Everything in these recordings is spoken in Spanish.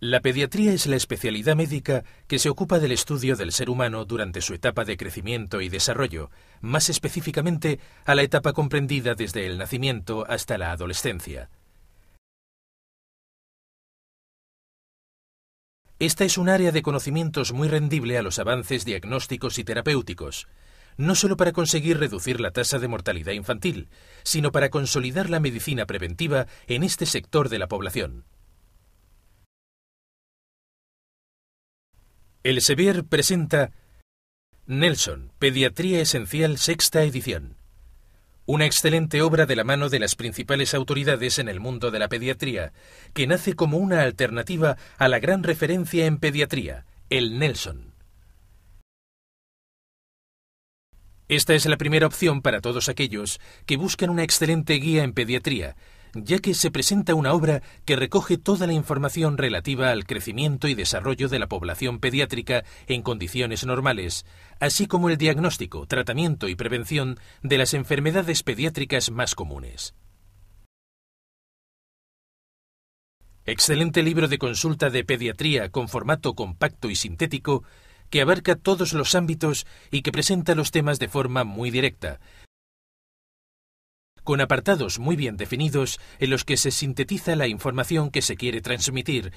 La pediatría es la especialidad médica que se ocupa del estudio del ser humano durante su etapa de crecimiento y desarrollo, más específicamente a la etapa comprendida desde el nacimiento hasta la adolescencia. Esta es un área de conocimientos muy rendible a los avances diagnósticos y terapéuticos, no solo para conseguir reducir la tasa de mortalidad infantil, sino para consolidar la medicina preventiva en este sector de la población. El presenta Nelson, Pediatría Esencial Sexta Edición. Una excelente obra de la mano de las principales autoridades en el mundo de la pediatría, que nace como una alternativa a la gran referencia en pediatría, el Nelson. Esta es la primera opción para todos aquellos que buscan una excelente guía en pediatría ya que se presenta una obra que recoge toda la información relativa al crecimiento y desarrollo de la población pediátrica en condiciones normales, así como el diagnóstico, tratamiento y prevención de las enfermedades pediátricas más comunes. Excelente libro de consulta de pediatría con formato compacto y sintético que abarca todos los ámbitos y que presenta los temas de forma muy directa, con apartados muy bien definidos en los que se sintetiza la información que se quiere transmitir,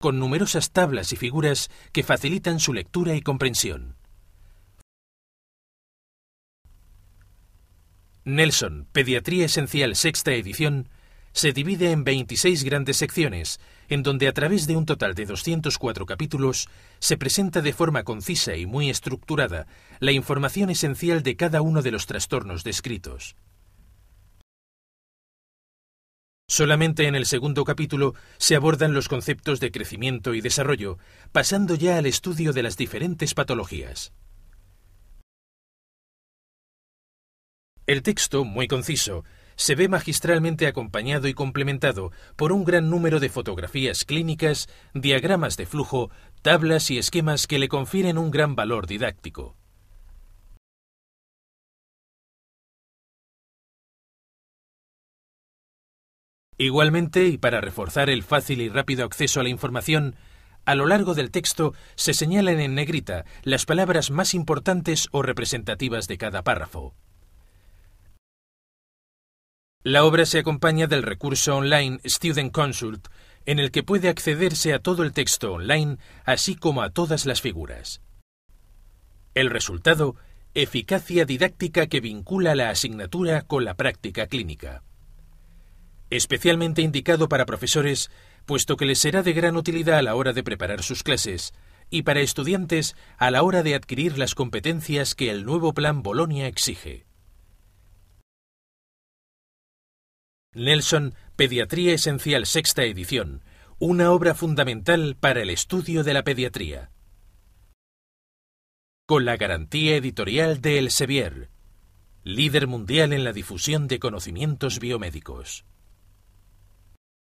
con numerosas tablas y figuras que facilitan su lectura y comprensión. Nelson, Pediatría Esencial, sexta edición, se divide en 26 grandes secciones, en donde a través de un total de 204 capítulos se presenta de forma concisa y muy estructurada la información esencial de cada uno de los trastornos descritos. Solamente en el segundo capítulo se abordan los conceptos de crecimiento y desarrollo, pasando ya al estudio de las diferentes patologías. El texto, muy conciso, se ve magistralmente acompañado y complementado por un gran número de fotografías clínicas, diagramas de flujo, tablas y esquemas que le confieren un gran valor didáctico. Igualmente, y para reforzar el fácil y rápido acceso a la información, a lo largo del texto se señalan en negrita las palabras más importantes o representativas de cada párrafo. La obra se acompaña del recurso online Student Consult, en el que puede accederse a todo el texto online, así como a todas las figuras. El resultado, eficacia didáctica que vincula la asignatura con la práctica clínica. Especialmente indicado para profesores, puesto que les será de gran utilidad a la hora de preparar sus clases, y para estudiantes a la hora de adquirir las competencias que el nuevo Plan Bolonia exige. Nelson, Pediatría Esencial Sexta Edición, una obra fundamental para el estudio de la pediatría. Con la garantía editorial de Elsevier, líder mundial en la difusión de conocimientos biomédicos.